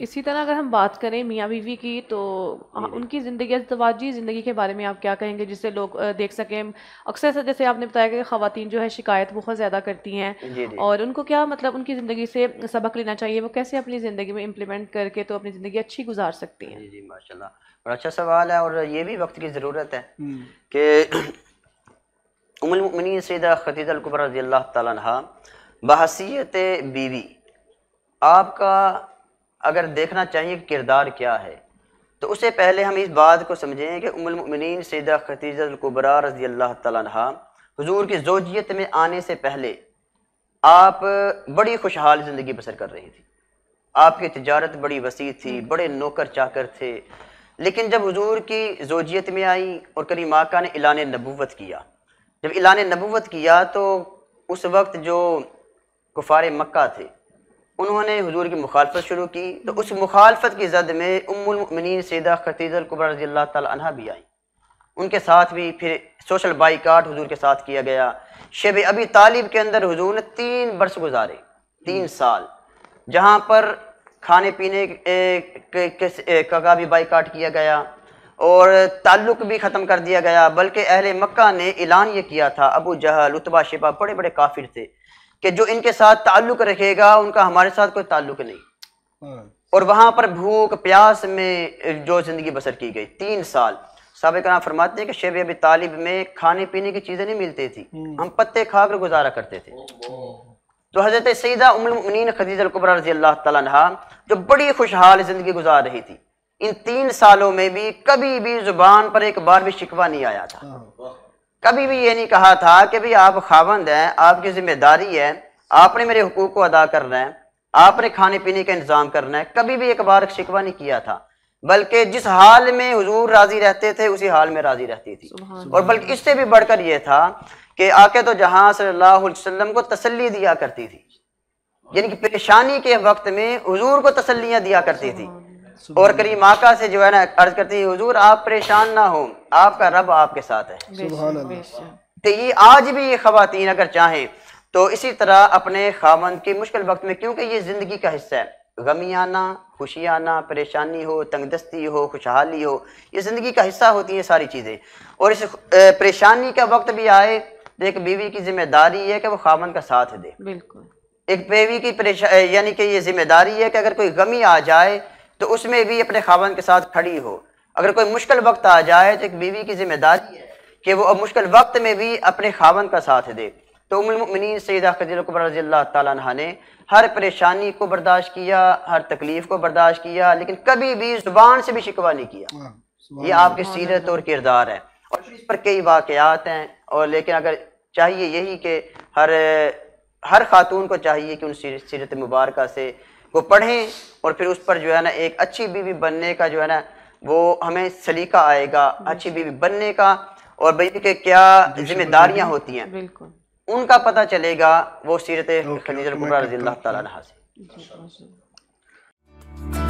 इसी तरह अगर हम बात करें मियाँ बीवी की तो हम्म। उनकी ज़िंदगी अजवाजी ज़िंदगी के बारे में आप क्या कहेंगे जिससे लोग देख सकें अक्सर जैसे आपने बताया कि खातन जो है शिकायत बहुत ज़्यादा करती हैं और उनको क्या मतलब उनकी ज़िंदगी से सबक लेना चाहिए वो कैसे अपनी ज़िंदगी में इम्प्लीमेंट करके तो अपनी ज़िंदगी अच्छी गुजार सकती हैं जी माशा बड़ा अच्छा सवाल है और ये भी वक्त की ज़रूरत है हम्म। कि उमनी सदा खदीजलकुबर रजी तहसीत बीवी आपका अगर देखना चाहिए कि किरदार क्या है तो उससे पहले हम इस बात को समझें कि उमलमिन सदा खतीजतुबरा रजी अल्लाह तजूर हजूर की जोजियत में आने से पहले आप बड़ी खुशहाल ज़िंदगी बसर कर रही थी आपकी तजारत बड़ी वसी थी हम्म। बड़े नौकर चाकर थे लेकिन जब हजूर की जोजियत में आई और करी का ने इलान नबूत किया जब इलान नबूत किया तो उस वक्त जो कुफार मक् थे उन्होंने हजूर की मुखालफत शुरू की तो उस मुखालफत की जद में उमिन सदा खतीजल कुबर रजील तह भी आई उनके साथ भी फिर सोशल बाईकाट हजूर के साथ किया गया शेब अभी तालिब के अंदर हजूर ने तीन बरस गुजारे तीन साल जहाँ पर खाने पीने का भी बाईकाट किया गया और ताल्लुक भी ख़त्म कर दिया गया बल्कि अहल मक्का ने ऐलान ये किया था अबू जहल उतबा शिबा बड़े बड़े काफिर थे कि जो इनके साथ ताल्लुक रखेगा उनका हमारे साथ कोई ताल्लुक नहीं हाँ। और वहां पर भूख प्यास में जो जिंदगी बसर की गई तीन साल साहब नाम फरमाते हैं कि शेब अब तालिब में खाने पीने की चीज़ें नहीं मिलती थी हम्म। हम पत्ते खाकर गुजारा करते थे तो हज़रत सईदा खदीज खदीजलकुबरा रजी अल्लाह तहा जो बड़ी खुशहाल ज़िंदगी गुजार रही थी इन तीन सालों में भी कभी भी ज़ुबान पर एक बार भी शिकवा नहीं आया था हाँ। कभी भी ये नहीं कहा था कि भाई आप खावंद हैं आपकी जिम्मेदारी है आपने मेरे हकूक को अदा करना है आपने खाने पीने का इंतज़ाम करना है कभी भी एक बार शिकवा नहीं किया था बल्कि जिस हाल में हुजूर राजी रहते थे उसी हाल में राजी रहती थी और बल्कि इससे भी बढ़कर यह था कि आके तो जहां सल्लल्लाहु अलैहि वसल्लम को तसल्ली दिया करती थी यानी कि परेशानी के वक्त में हुजूर को तसल्लियां दिया करती थी और करीम आका से जो है ना अर्ज करती थी हुजूर आप परेशान ना हों आपका रब आपके साथ है तो ये आज भी ये खातन अगर चाहें तो इसी तरह अपने खामन के मुश्किल वक्त में क्योंकि ये ज़िंदगी का हिस्सा है गमी आना खुशी आना परेशानी हो तंगदस्ती हो खुशहाली हो ये ज़िंदगी का हिस्सा होती है सारी चीज़ें और इस परेशानी का वक्त भी आए तो एक बीवी की जिम्मेदारी है कि वो खामन का साथ दे बिल्कुल एक बीवी की परेशानी यानी कि ये जिम्मेदारी है कि अगर कोई गमी आ जाए तो उसमें भी अपने खामन के साथ खड़ी हो अगर कोई मुश्किल वक्त आ जाए तो एक बीवी की जिम्मेदारी है कि वो अब मुश्किल वक्त में भी अपने खावन का साथ दे तो उमिन सईद तह ने हर परेशानी को बर्दाश्त किया हर तकलीफ को बर्दाश्त किया लेकिन कभी भी जुबान से भी शिकवा नहीं किया हाँ, ये आपकी सीरत और किरदार है और इस पर कई वाकयात हैं और लेकिन अगर चाहिए यही कि हर हर खातून को चाहिए कि उन सीरत मुबारक से वो पढ़ें और फिर उस पर जो है ना एक अच्छी बीवी बनने का जो है ना वो हमें सलीका आएगा अच्छी बीवी बनने का और बीवी के क्या जिम्मेदारियां होती हैं बिल्कुल उनका पता चलेगा वो सीरत खनीजर रजी अल्लाह से